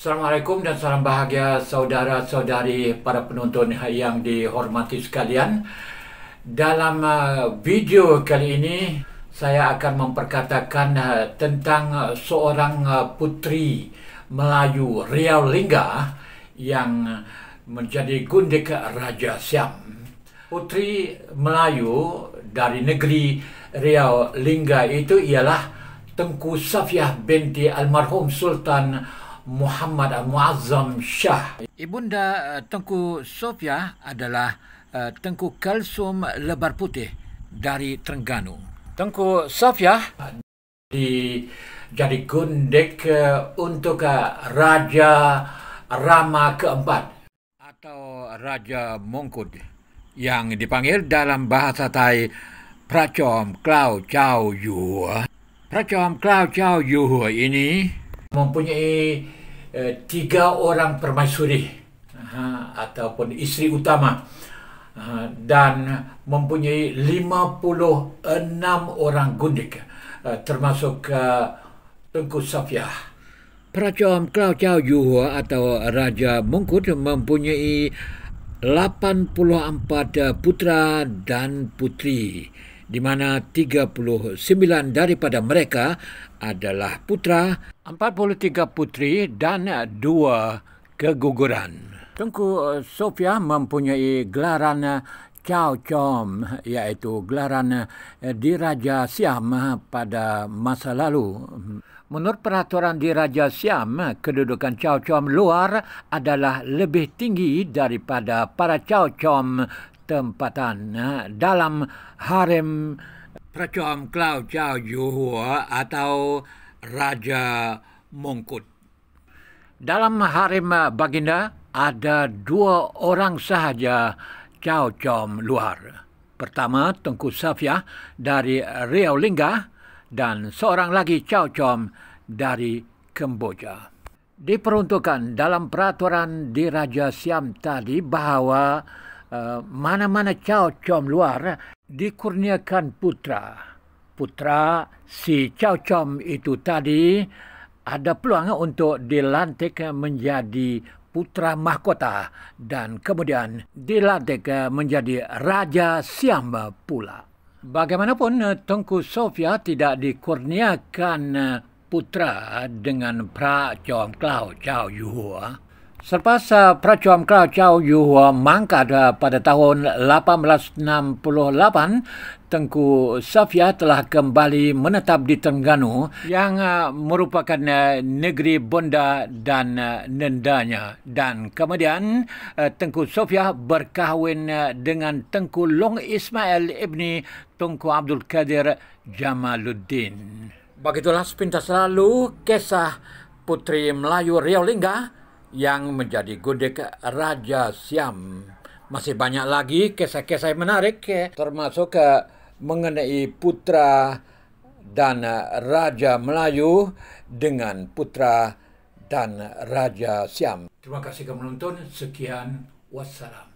Assalamualaikum dan salam bahagia saudara-saudari para penonton yang dihormati sekalian. Dalam uh, video kali ini, saya akan memperkatakan uh, tentang uh, seorang putri Melayu Riau Lingga yang menjadi gundik Raja Siam. Putri Melayu dari negeri Riau Lingga itu ialah Tengku Safiah binti Almarhum Sultan Al Muhammad Muazzam Shah. Ibunda eh, Tengku Sofia adalah eh, Tengku Kalsum Lebar Putih dari Terengganu. Tengku Sofia di jadi gundik eh, untuk Raja Rama keempat atau Raja Mongkut yang dipanggil dalam bahasa Thai Prachom Klau Chau Yu. Prachom Klau Chau Yu ini mempunyai Eh, tiga orang permaisuri ha, ataupun isteri utama ha, dan mempunyai lima puluh enam orang gundik ha, termasuk ha, eh, Tengku Safiyah. Peracuan Klau Chow Yuhua atau Raja Mungkut mempunyai 84 putra dan putri di mana 39 daripada mereka adalah putra, 43 putri dan 2 keguguran. Tengku eh, Sofia mempunyai gelaran eh, Chao Chom iaitu gelaran eh, di Raja Siam pada masa lalu. Menurut peraturan di Raja Siam, kedudukan Chao Chom luar adalah lebih tinggi daripada para Chao Chom tempatan ha, dalam harem Pracom Klau Chau Johor atau Raja Mongkut. Dalam harem baginda ada dua orang sahaja Chau Chom luar. Pertama Tengku Safia dari Riau Lingga dan seorang lagi Chau Chom dari Kemboja. Diperuntukkan dalam peraturan di Raja Siam tadi bahawa Eh, mana-mana cao com luar eh, dikurniakan putra. Putra si cao com itu tadi ada peluang eh, untuk dilantik menjadi putra mahkota dan kemudian dilantik menjadi raja Siam pula. Bagaimanapun Tengku Sofia tidak dikurniakan putra dengan pra com klau cao yuhu. Selepas uh, peracuan kerajaan Yuhua Mangkad pada tahun 1868, Tengku Safia telah kembali menetap di Terengganu yang uh, merupakan uh, negeri bonda dan nendanya. Dan kemudian Tengku Safia berkahwin dengan Tengku Long Ismail Ibni Tengku Abdul Kadir Jamaluddin. Begitulah sepintas lalu kisah Putri Melayu Riau Linggah yang menjadi gudik Raja Siam. Masih banyak lagi kisah-kisah menarik ya, termasuk eh, mengenai putra dan Raja Melayu dengan putra dan Raja Siam. Terima kasih kerana menonton. Sekian. Wassalam.